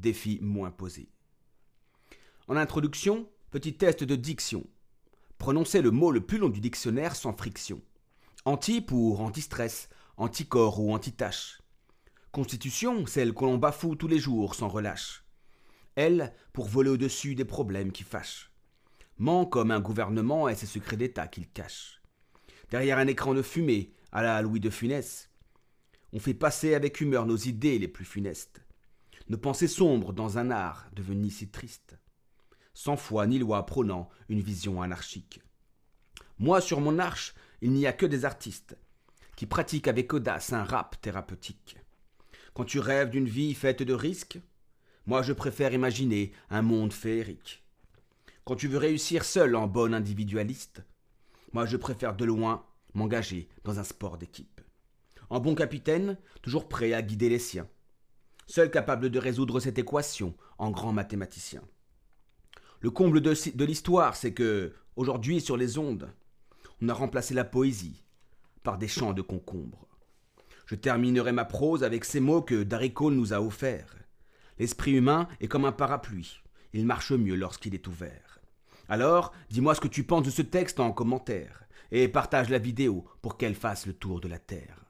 défi moins posé. En introduction, petit test de diction. Prononcez le mot le plus long du dictionnaire sans friction. Anti pour anti-stress, anticorps ou anti tache Constitution, celle que l'on bafoue tous les jours sans relâche. Elle, pour voler au-dessus des problèmes qui fâchent. Ment comme un gouvernement et ses secrets d'État qu'il cache. Derrière un écran de fumée, à la Louis de Funès, on fait passer avec humeur nos idées les plus funestes. Ne pensées sombres dans un art devenu si triste, sans foi ni loi prônant une vision anarchique. Moi, sur mon arche, il n'y a que des artistes qui pratiquent avec audace un rap thérapeutique. Quand tu rêves d'une vie faite de risques, moi je préfère imaginer un monde féerique. Quand tu veux réussir seul en bon individualiste, moi je préfère de loin m'engager dans un sport d'équipe. En bon capitaine, toujours prêt à guider les siens, seul capable de résoudre cette équation en grand mathématicien. Le comble de, l'histoire, c'est que, aujourd'hui, sur les ondes, on a remplacé la poésie par des chants de concombres. Je terminerai ma prose avec ces mots que Darry nous a offerts. L'esprit humain est comme un parapluie, il marche mieux lorsqu'il est ouvert. Alors, dis-moi ce que tu penses de ce texte en commentaire, et partage la vidéo pour qu'elle fasse le tour de la Terre.